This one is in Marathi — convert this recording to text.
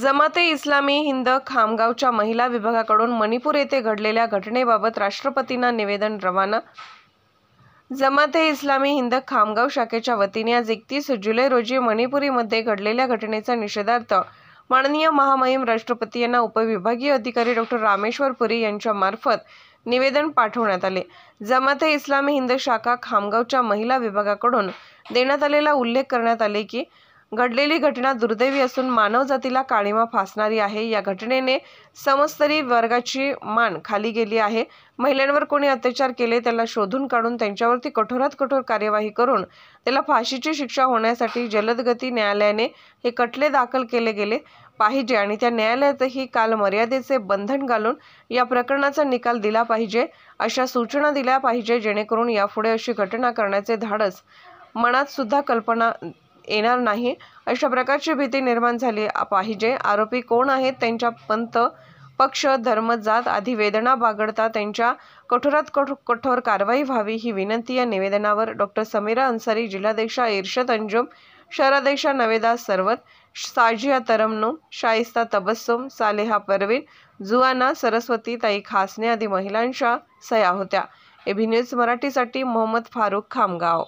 जमाते इस्लामी हिंद खामगावच्या महिला विभागाकडून मणिपूर येथे घडलेल्या घटनेबाबत राष्ट्रपतींना निवेदन रवाना जमाते इस्लामी हिंद खामगाव शाखेच्या वतीने आज एकतीस जुलै रोजी मणिपुरीमध्ये घडलेल्या घटनेचा निषेधार्थ माननीय महामहिम राष्ट्रपती यांना उपविभागीय अधिकारी डॉक्टर रामेश्वर पुरी यांच्यामार्फत निवेदन पाठवण्यात आले जमाते इस्लामी हिंद शाखा खामगावच्या महिला विभागाकडून देण्यात आलेला उल्लेख करण्यात आले की घडलेली घटना दुर्दैवी असून मानवजातीला काळीमा फासणारी आहे या घटनेने समस्तरी वर्गाची मान खाली गेली आहे महिलांवर कोणी अत्याचार केले त्याला शोधून काढून त्यांच्यावरती कठोरात कठोर कार्यवाही करून त्याला फाशीची शिक्षा होण्यासाठी जलदगती न्यायालयाने हे खटले दाखल केले गेले पाहिजे आणि त्या न्यायालयातही काल मर्यादेचे बंधन घालून या प्रकरणाचा निकाल दिला पाहिजे अशा सूचना दिल्या पाहिजे जेणेकरून यापुढे अशी घटना करण्याचे धाडस मनात सुद्धा कल्पना येणार नाही अशा प्रकारची भीती निर्माण झाली पाहिजे आरोपी कोण आहेत त्यांच्या पंत पक्ष धर्म जात आदी वेदना बागडता त्यांच्या कठोरात कठोर कठोर कारवाई व्हावी ही विनंती या निवेदनावर डॉक्टर समीरा अन्सारी जिल्हाध्यक्षा इर्शद अंजुम शहराध्यक्षा नवेदा सर्वत साजिया तरमनो शाइस्ता तबस्सुम सालेहा परवीन जुआना सरस्वती ताई खासने आदी महिलांच्या सया होत्या एबी न्यूज मराठीसाठी मोहम्मद फारुख खामगाव